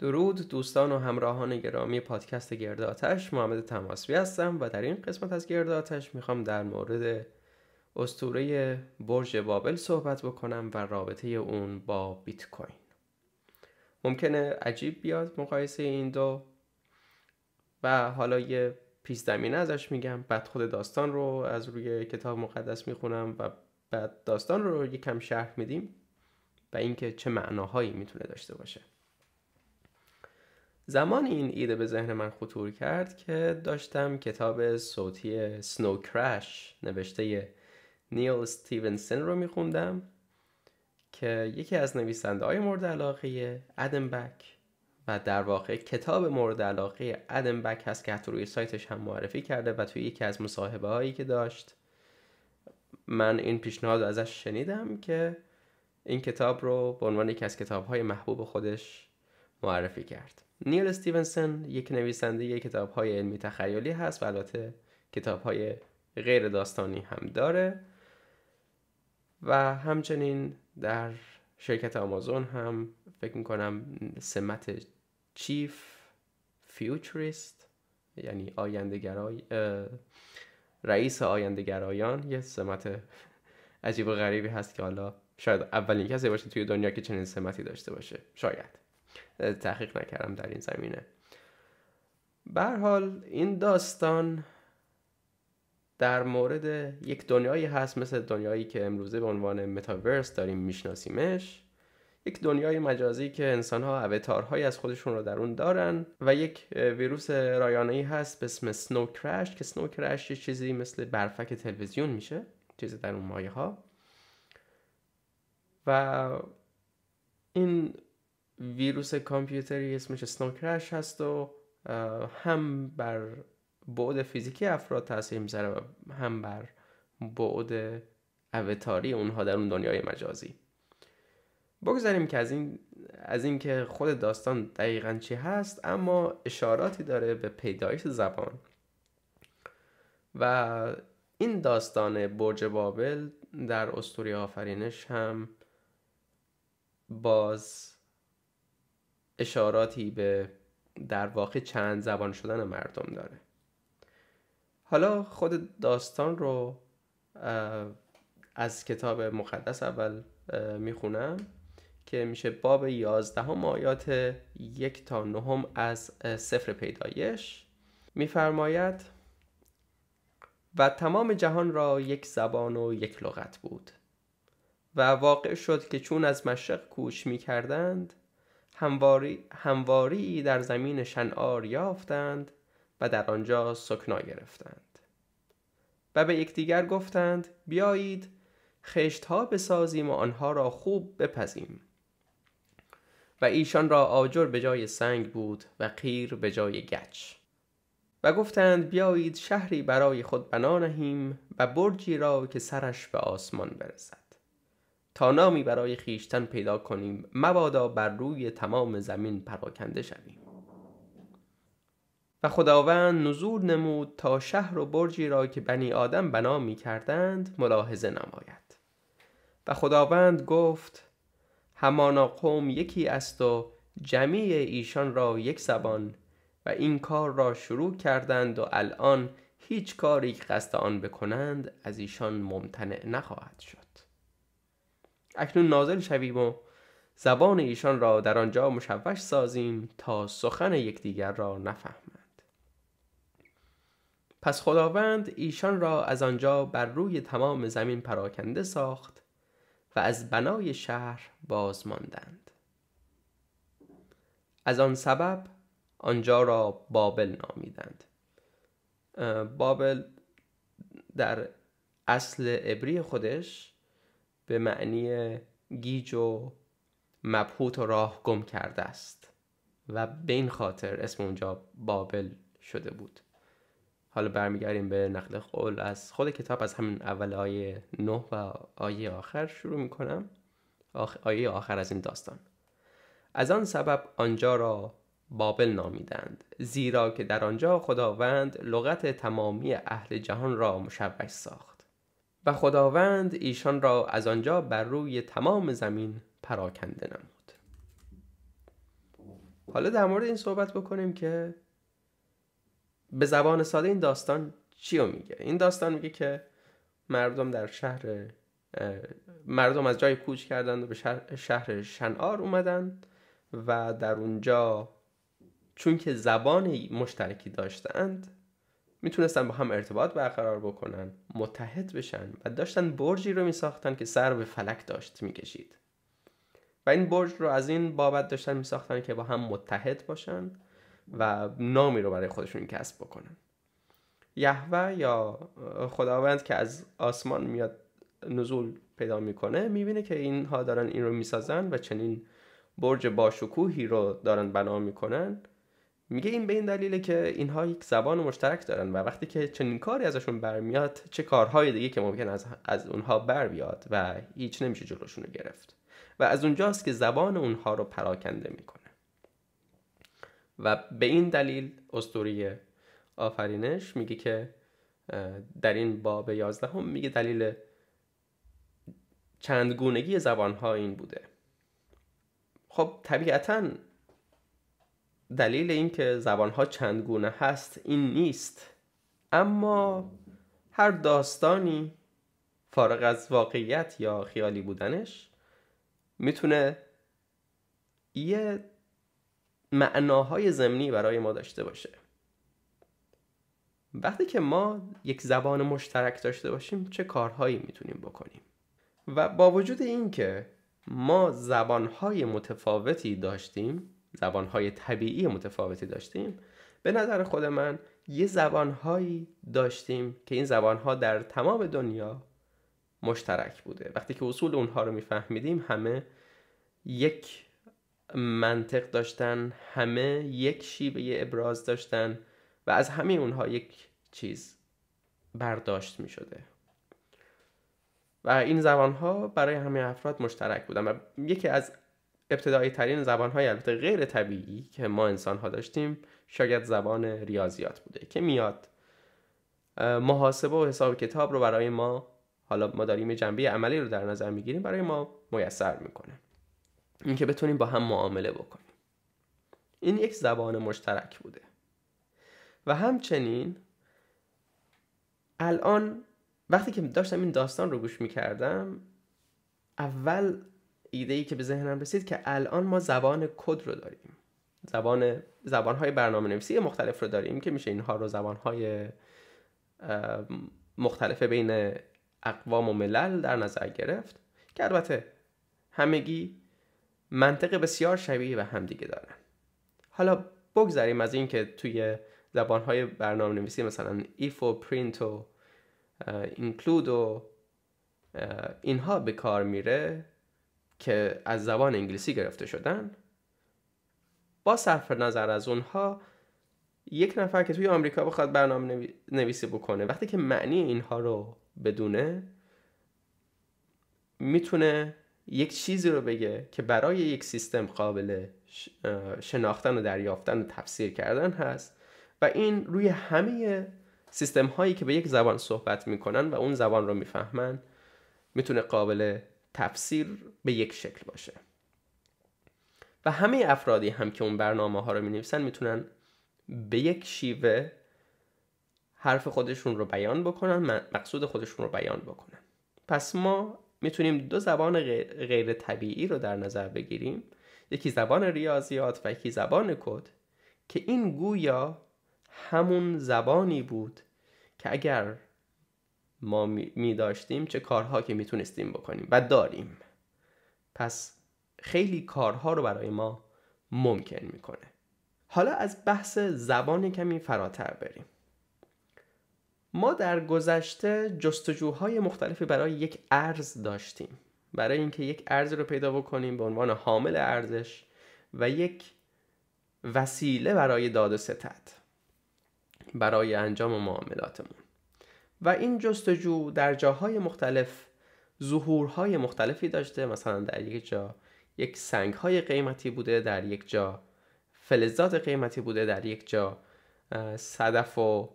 درود دوستان و همراهان گرامی پادکست گرداتش محمد تماسبی هستم و در این قسمت از گرداتش میخوام در مورد استوره برج بابل صحبت بکنم و رابطه اون با بیت کوین ممکنه عجیب بیاد مقایسه این دو و حالا یه پیش زمینه ازش میگم بعد خود داستان رو از روی کتاب مقدس میخونم و بعد داستان رو یکم شرح میدیم و اینکه چه معناهایی میتونه داشته باشه زمان این ایده به ذهن من خطور کرد که داشتم کتاب صوتی سنو کرش نوشته نیل ستیونسن رو میخوندم که یکی از نویسنده های مورد علاقه ادم بک و در واقع کتاب مورد علاقه ادم بک هست که حتی روی سایتش هم معرفی کرده و توی یکی از مصاحبه هایی که داشت من این پیشنهاد ازش شنیدم که این کتاب رو به عنوان یکی از کتاب های محبوب خودش معرفی کرد نیل استیونسن یک نویسنده کتاب های علمی تخیلی هست و البته کتاب های غیر داستانی هم داره و همچنین در شرکت آمازون هم فکر میکنم سمت چیف فیوچریست یعنی آیندگرای رئیس آیندگرایان یه سمت عجیب و غریبی هست که حالا شاید اولین کسی باشه توی دنیا که چنین سمتی داشته باشه شاید تحقیق نکردم در این زمینه به حال این داستان در مورد یک دنیایی هست مثل دنیایی که امروزه به عنوان متاورس داریم میشناسیمش یک دنیای مجازی که انسان ها اوتارهایی از خودشون رو در اون دارن و یک ویروس رایانه ای هست به اسم سنو کرش که سنو کرش یه چیزی مثل برفک تلویزیون میشه چیز در اون مایه ها و این ویروس کامپیوتری اسمش سنوکرش هست و هم بر بعد فیزیکی افراد تاثیر میذاره و هم بر بعد اوتاری اونها در اون دنیای مجازی بگذاریم که از این از اینکه خود داستان دقیقا چی هست اما اشاراتی داره به پیدایش زبان و این داستان برج بابل در استوری آفرینش هم باز اشاراتی به در واقع چند زبان شدن مردم داره حالا خود داستان رو از کتاب مقدس اول میخونم که میشه باب یازدهم آیات یک تا نهم از سفر پیدایش میفرماید و تمام جهان را یک زبان و یک لغت بود و واقع شد که چون از مشرق کوش میکردند همواری, در زمین شنعار یافتند و در آنجا سکنا گرفتند و به یکدیگر گفتند بیایید خشت ها بسازیم و آنها را خوب بپزیم و ایشان را آجر به جای سنگ بود و قیر به جای گچ و گفتند بیایید شهری برای خود بنا نهیم و برجی را که سرش به آسمان برسد تا نامی برای خیشتن پیدا کنیم مبادا بر روی تمام زمین پراکنده شویم و خداوند نزول نمود تا شهر و برجی را که بنی آدم بنا می کردند ملاحظه نماید و خداوند گفت همانا قوم یکی است و جمیع ایشان را یک زبان و این کار را شروع کردند و الان هیچ کاری که قصد آن بکنند از ایشان ممتنع نخواهد شد اکنون نازل شویم و زبان ایشان را در آنجا مشوش سازیم تا سخن یکدیگر را نفهمند پس خداوند ایشان را از آنجا بر روی تمام زمین پراکنده ساخت و از بنای شهر باز ماندند از آن سبب آنجا را بابل نامیدند بابل در اصل عبری خودش به معنی گیج و مبهوت و راه گم کرده است و به این خاطر اسم اونجا بابل شده بود حالا برمیگردیم به نقل قول از خود کتاب از همین اول آیه نه و آیه آخر شروع میکنم آیه آخر از این داستان از آن سبب آنجا را بابل نامیدند زیرا که در آنجا خداوند لغت تمامی اهل جهان را مشوش ساخت و خداوند ایشان را از آنجا بر روی تمام زمین پراکنده نمود حالا در مورد این صحبت بکنیم که به زبان ساده این داستان چی میگه این داستان میگه که مردم در شهر مردم از جای کوچ کردند و به شهر, شهر شنعار اومدند و در اونجا چون که زبان مشترکی داشتند میتونستن با هم ارتباط برقرار بکنن متحد بشن و داشتن برجی رو میساختن که سر به فلک داشت میکشید و این برج رو از این بابت داشتن میساختن که با هم متحد باشن و نامی رو برای خودشون کسب بکنن یهوه یا خداوند که از آسمان میاد نزول پیدا میکنه میبینه که اینها دارن این رو میسازن و چنین برج باشکوهی رو دارن بنا میکنن میگه این به این دلیله که اینها یک زبان مشترک دارن و وقتی که چنین کاری ازشون برمیاد چه کارهای دیگه که ممکن از, از اونها بر بیاد و هیچ نمیشه جلوشون رو گرفت و از اونجاست که زبان اونها رو پراکنده میکنه و به این دلیل استوری آفرینش میگه که در این باب هم میگه دلیل چندگونگی زبانها این بوده خب طبیعتاً دلیل اینکه زبانها چند گونه هست این نیست اما هر داستانی فارغ از واقعیت یا خیالی بودنش میتونه یه معناهای زمینی برای ما داشته باشه وقتی که ما یک زبان مشترک داشته باشیم چه کارهایی میتونیم بکنیم و با وجود اینکه ما زبانهای متفاوتی داشتیم زبانهای طبیعی متفاوتی داشتیم به نظر خود من یه زبانهایی داشتیم که این زبانها در تمام دنیا مشترک بوده وقتی که اصول اونها رو میفهمیدیم همه یک منطق داشتن همه یک شیبه ابراز داشتن و از همه اونها یک چیز برداشت می شده و این زبان ها برای همه افراد مشترک بودن و یکی از ابتدایی ترین زبان های البته غیر طبیعی که ما انسان ها داشتیم شاید زبان ریاضیات بوده که میاد محاسبه و حساب کتاب رو برای ما حالا ما داریم جنبه عملی رو در نظر میگیریم برای ما میسر میکنه اینکه بتونیم با هم معامله بکنیم این یک زبان مشترک بوده و همچنین الان وقتی که داشتم این داستان رو گوش میکردم اول ایده ای که به ذهنم رسید که الان ما زبان کد رو داریم زبان زبان های برنامه نویسی مختلف رو داریم که میشه اینها رو زبان های مختلف بین اقوام و ملل در نظر گرفت که البته همگی منطق بسیار شبیه به همدیگه دارن حالا بگذریم از اینکه توی زبان های برنامه نویسی مثلا ایف و پرینت و اینکلود و اینها به کار میره که از زبان انگلیسی گرفته شدن با صرف نظر از اونها یک نفر که توی آمریکا بخواد برنامه نویسی بکنه وقتی که معنی اینها رو بدونه میتونه یک چیزی رو بگه که برای یک سیستم قابل شناختن و دریافتن و تفسیر کردن هست و این روی همه سیستم هایی که به یک زبان صحبت میکنن و اون زبان رو میفهمن میتونه قابل تفسیر به یک شکل باشه و همه افرادی هم که اون برنامه ها رو می نویسن میتونن به یک شیوه حرف خودشون رو بیان بکنن مقصود خودشون رو بیان بکنن پس ما میتونیم دو زبان غیر طبیعی رو در نظر بگیریم یکی زبان ریاضیات و یکی زبان کد که این گویا همون زبانی بود که اگر ما می داشتیم چه کارها که میتونستیم بکنیم و داریم پس خیلی کارها رو برای ما ممکن میکنه حالا از بحث زبان کمی فراتر بریم ما در گذشته جستجوهای مختلفی برای یک ارز داشتیم برای اینکه یک ارز رو پیدا بکنیم به عنوان حامل ارزش و یک وسیله برای داد و ستد برای انجام معاملاتمون و این جستجو در جاهای مختلف ظهورهای مختلفی داشته مثلا در یک جا یک سنگهای قیمتی بوده در یک جا فلزات قیمتی بوده در یک جا صدف و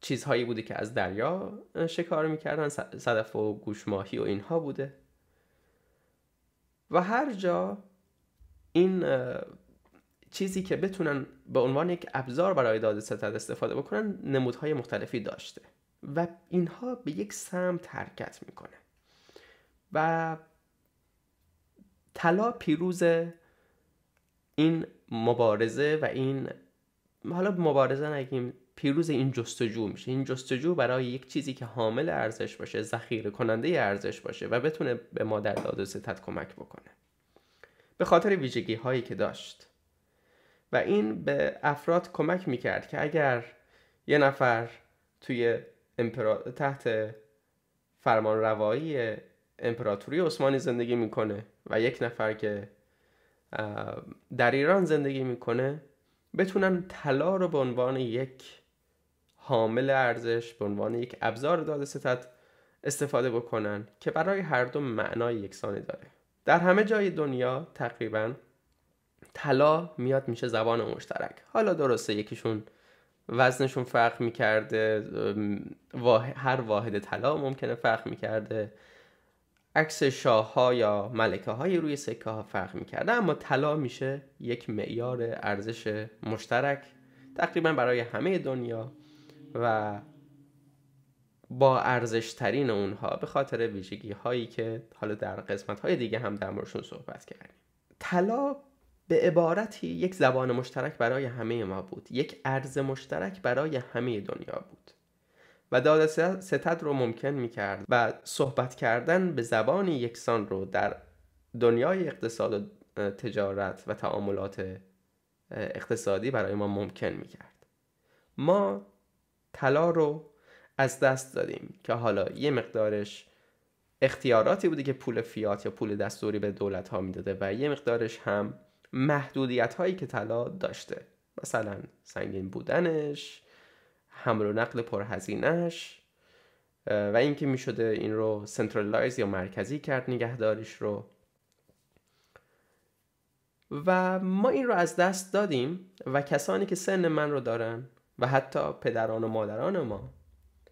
چیزهایی بوده که از دریا شکار میکردن صدف و گوشماهی و اینها بوده و هر جا این چیزی که بتونن به عنوان یک ابزار برای ستد استفاده بکنن نمودهای مختلفی داشته و اینها به یک سمت حرکت میکنه و طلا پیروز این مبارزه و این حالا مبارزه نگیم پیروز این جستجو میشه این جستجو برای یک چیزی که حامل ارزش باشه ذخیره کننده ارزش باشه و بتونه به ما در داد و کمک بکنه به خاطر ویژگی هایی که داشت و این به افراد کمک میکرد که اگر یه نفر توی امپرا... تحت فرمان روایی امپراتوری عثمانی زندگی میکنه و یک نفر که در ایران زندگی میکنه بتونن طلا رو به عنوان یک حامل ارزش به عنوان یک ابزار داد ستت استفاده بکنن که برای هر دو معنای یکسانی داره در همه جای دنیا تقریبا طلا میاد میشه زبان مشترک حالا درسته یکیشون وزنشون فرق میکرده هر واحد طلا ممکنه فرق میکرده عکس شاه ها یا ملکه های روی سکه ها فرق میکرده اما طلا میشه یک معیار ارزش مشترک تقریبا برای همه دنیا و با ارزش ترین اونها به خاطر ویژگی هایی که حالا در قسمت های دیگه هم در موردشون صحبت کردیم طلا به عبارتی یک زبان مشترک برای همه ما بود یک ارز مشترک برای همه دنیا بود و داد ستد رو ممکن می کرد و صحبت کردن به زبان یکسان رو در دنیای اقتصاد و تجارت و تعاملات اقتصادی برای ما ممکن می کرد ما طلا رو از دست دادیم که حالا یه مقدارش اختیاراتی بوده که پول فیات یا پول دستوری به دولت ها میداده و یه مقدارش هم محدودیت هایی که طلا داشته مثلا سنگین بودنش حمل و نقل پرهزینهش و اینکه میشده این رو سنترالایز یا مرکزی کرد نگهداریش رو و ما این رو از دست دادیم و کسانی که سن من رو دارن و حتی پدران و مادران ما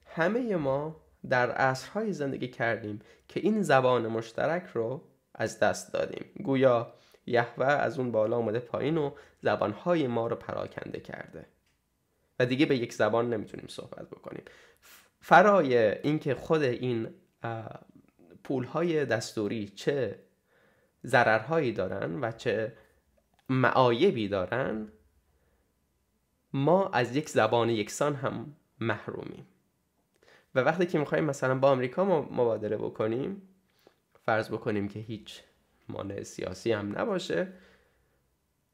همه ما در عصرهای زندگی کردیم که این زبان مشترک رو از دست دادیم گویا یهوه از اون بالا آمده پایین و زبانهای ما رو پراکنده کرده و دیگه به یک زبان نمیتونیم صحبت بکنیم فرای اینکه خود این پولهای دستوری چه ضررهایی دارن و چه معایبی دارن ما از یک زبان یکسان هم محرومیم و وقتی که میخوایم مثلا با آمریکا مبادله بکنیم فرض بکنیم که هیچ مانع سیاسی هم نباشه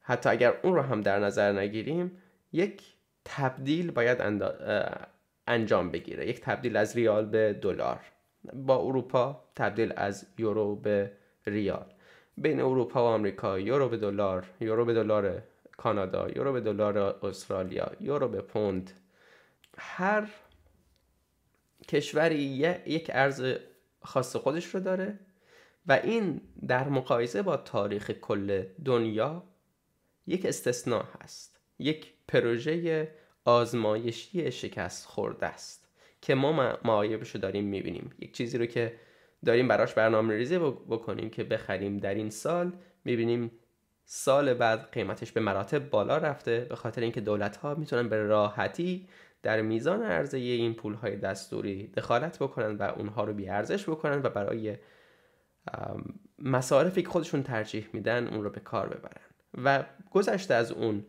حتی اگر اون رو هم در نظر نگیریم یک تبدیل باید انجام بگیره یک تبدیل از ریال به دلار با اروپا تبدیل از یورو به ریال بین اروپا و آمریکا یورو به دلار یورو به دلار کانادا یورو به دلار استرالیا یورو به پوند هر کشوری یک ارز خاص خودش رو داره و این در مقایسه با تاریخ کل دنیا یک استثناء هست یک پروژه آزمایشی شکست خورده است که ما معایبش رو داریم میبینیم یک چیزی رو که داریم براش برنامه ریزی بکنیم که بخریم در این سال میبینیم سال بعد قیمتش به مراتب بالا رفته به خاطر اینکه دولت ها میتونن به راحتی در میزان عرضه این پول های دستوری دخالت بکنن و اونها رو بیارزش بکنن و برای مصارفی که خودشون ترجیح میدن اون رو به کار ببرن و گذشته از اون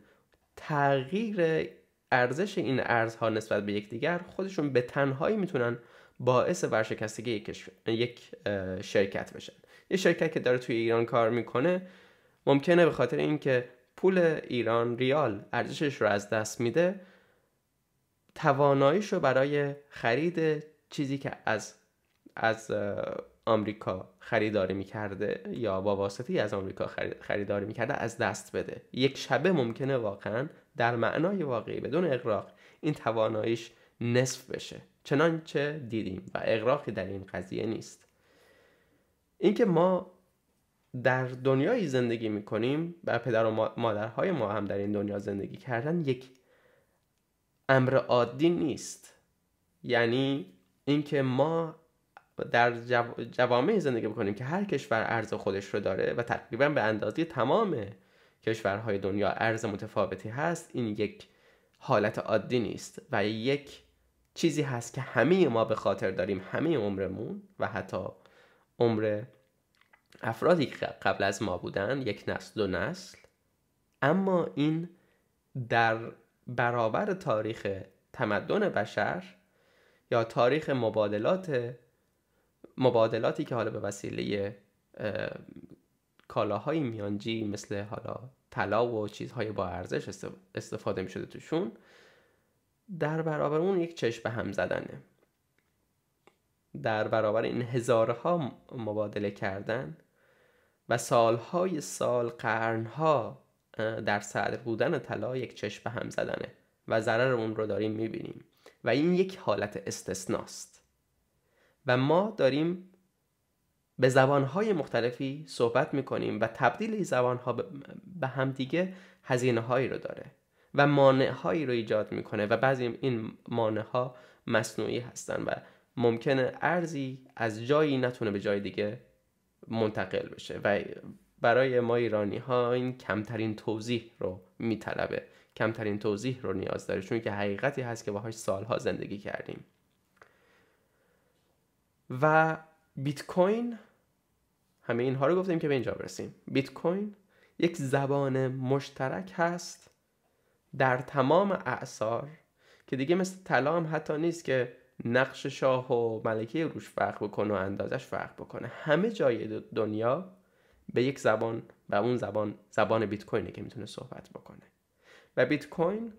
تغییر ارزش این ارزها نسبت به یکدیگر خودشون به تنهایی میتونن باعث ورشکستگی یک, شرکت بشن یه شرکت که داره توی ایران کار میکنه ممکنه به خاطر اینکه پول ایران ریال ارزشش رو از دست میده تواناییش رو برای خرید چیزی که از از آمریکا خریداری میکرده یا با واسطی از آمریکا خریداری میکرده از دست بده یک شبه ممکنه واقعا در معنای واقعی بدون اقراق این تواناییش نصف بشه چنانچه دیدیم و اقراقی در این قضیه نیست اینکه ما در دنیایی زندگی میکنیم و پدر و مادرهای ما هم در این دنیا زندگی کردن یک امر عادی نیست یعنی اینکه ما در جوامع زندگی بکنیم که هر کشور ارز خودش رو داره و تقریبا به اندازه تمام کشورهای دنیا ارز متفاوتی هست این یک حالت عادی نیست و یک چیزی هست که همه ما به خاطر داریم همه عمرمون و حتی عمر افرادی که قبل از ما بودن یک نسل و نسل اما این در برابر تاریخ تمدن بشر یا تاریخ مبادلات مبادلاتی که حالا به وسیله کالاهای میانجی مثل حالا طلا و چیزهای با ارزش استفاده می توشون در برابر اون یک چشم به هم زدنه در برابر این هزارها مبادله کردن و سالهای سال قرنها در سعد بودن طلا یک چشم به هم زدنه و ضرر اون رو داریم میبینیم و این یک حالت استثناست و ما داریم به زبانهای مختلفی صحبت میکنیم و تبدیل این زبانها به همدیگه هزینه هایی رو داره و مانع هایی رو ایجاد میکنه و بعضی این مانع ها مصنوعی هستن و ممکنه ارزی از جایی نتونه به جای دیگه منتقل بشه و برای ما ایرانی ها این کمترین توضیح رو میطلبه کمترین توضیح رو نیاز داره چون که حقیقتی هست که باهاش سالها زندگی کردیم و بیت کوین همه اینها رو گفتیم که به اینجا برسیم بیت کوین یک زبان مشترک هست در تمام اعثار که دیگه مثل طلا هم حتی نیست که نقش شاه و ملکه روش فرق بکنه و اندازش فرق بکنه همه جای دنیا به یک زبان و اون زبان زبان بیت کوینه که میتونه صحبت بکنه و بیت کوین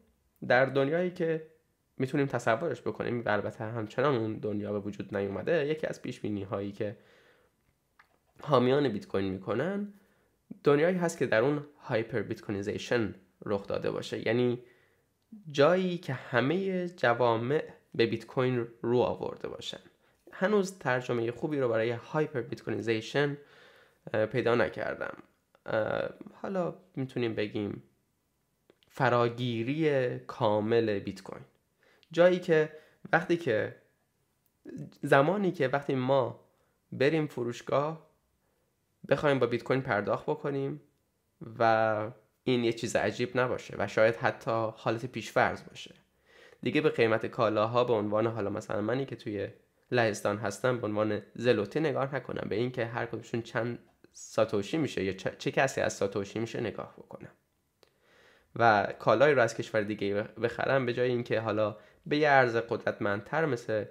در دنیایی که میتونیم تصورش بکنیم البته همچنان اون دنیا به وجود نیومده یکی از پیش بینی هایی که حامیان بیت کوین میکنن دنیایی هست که در اون هایپر بیت کوینیزیشن رخ داده باشه یعنی جایی که همه جوامع به بیت کوین رو آورده باشن هنوز ترجمه خوبی رو برای هایپر بیت کوینیزیشن پیدا نکردم حالا میتونیم بگیم فراگیری کامل بیت کوین جایی که وقتی که زمانی که وقتی ما بریم فروشگاه بخوایم با بیت کوین پرداخت بکنیم و این یه چیز عجیب نباشه و شاید حتی حالت پیشفرض باشه دیگه به قیمت کالاها به عنوان حالا مثلا منی که توی لهستان هستم به عنوان زلوتی نگاه نکنم به اینکه هر کدومشون چند ساتوشی میشه یا چه کسی از ساتوشی میشه نگاه بکنم و کالای رو از کشور دیگه بخرم به جای اینکه حالا به یه ارز قدرتمندتر مثل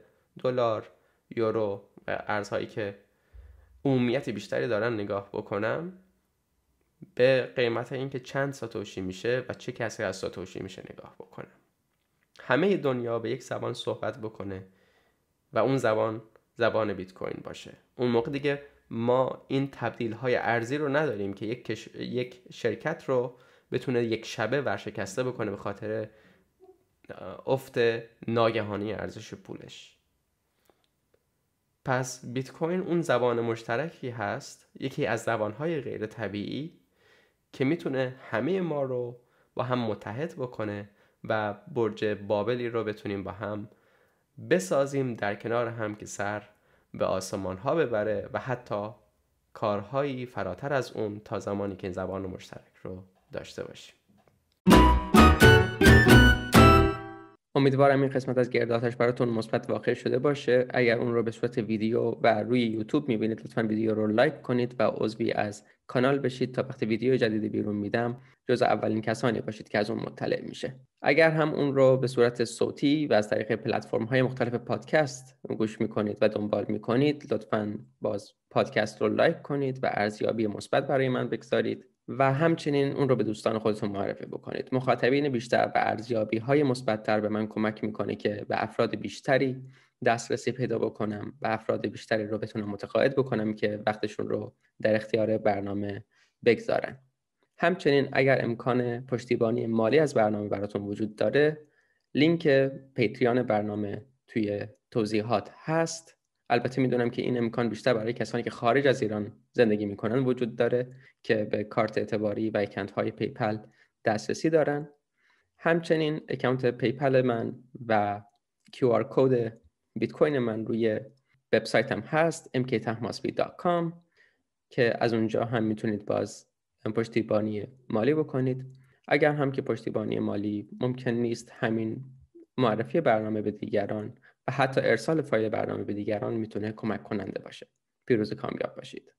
دلار یورو و ارزهایی که عمومیت بیشتری دارن نگاه بکنم به قیمت اینکه چند ساتوشی میشه و چه کسی از ساتوشی میشه نگاه بکنم همه دنیا به یک زبان صحبت بکنه و اون زبان زبان بیت کوین باشه اون موقع دیگه ما این تبدیل های ارزی رو نداریم که یک, یک شرکت رو بتونه یک شبه ورشکسته بکنه به خاطر افت ناگهانی ارزش پولش پس بیت کوین اون زبان مشترکی هست یکی از زبانهای غیر طبیعی که میتونه همه ما رو با هم متحد بکنه و برج بابلی رو بتونیم با هم بسازیم در کنار هم که سر به آسمان ها ببره و حتی کارهایی فراتر از اون تا زمانی که این زبان مشترک رو داشته باشیم امیدوارم این قسمت از گرداتش براتون مثبت واقع شده باشه اگر اون رو به صورت ویدیو و روی یوتیوب میبینید لطفا ویدیو رو لایک کنید و عضوی از کانال بشید تا وقتی ویدیو جدید بیرون میدم جز اولین کسانی باشید که از اون مطلع میشه اگر هم اون رو به صورت صوتی و از طریق پلتفرم های مختلف پادکست گوش میکنید و دنبال میکنید لطفا باز پادکست رو لایک کنید و ارزیابی مثبت برای من بگذارید و همچنین اون رو به دوستان خودتون معرفی بکنید مخاطبین بیشتر و ارزیابی های مثبتتر به من کمک میکنه که به افراد بیشتری دسترسی پیدا بکنم و افراد بیشتری رو بتونم متقاعد بکنم که وقتشون رو در اختیار برنامه بگذارن همچنین اگر امکان پشتیبانی مالی از برنامه براتون وجود داره لینک پیتریان برنامه توی توضیحات هست البته میدونم که این امکان بیشتر برای کسانی که خارج از ایران زندگی میکنن وجود داره که به کارت اعتباری و اکانت های پیپل دسترسی دارن همچنین اکانت پیپل من و QR کد بیت کوین من روی وبسایتم هست mktahmasbi.com که از اونجا هم میتونید باز پشتیبانی مالی بکنید اگر هم که پشتیبانی مالی ممکن نیست همین معرفی برنامه به دیگران و حتی ارسال فایل برنامه به دیگران میتونه کمک کننده باشه پیروز کامیاب باشید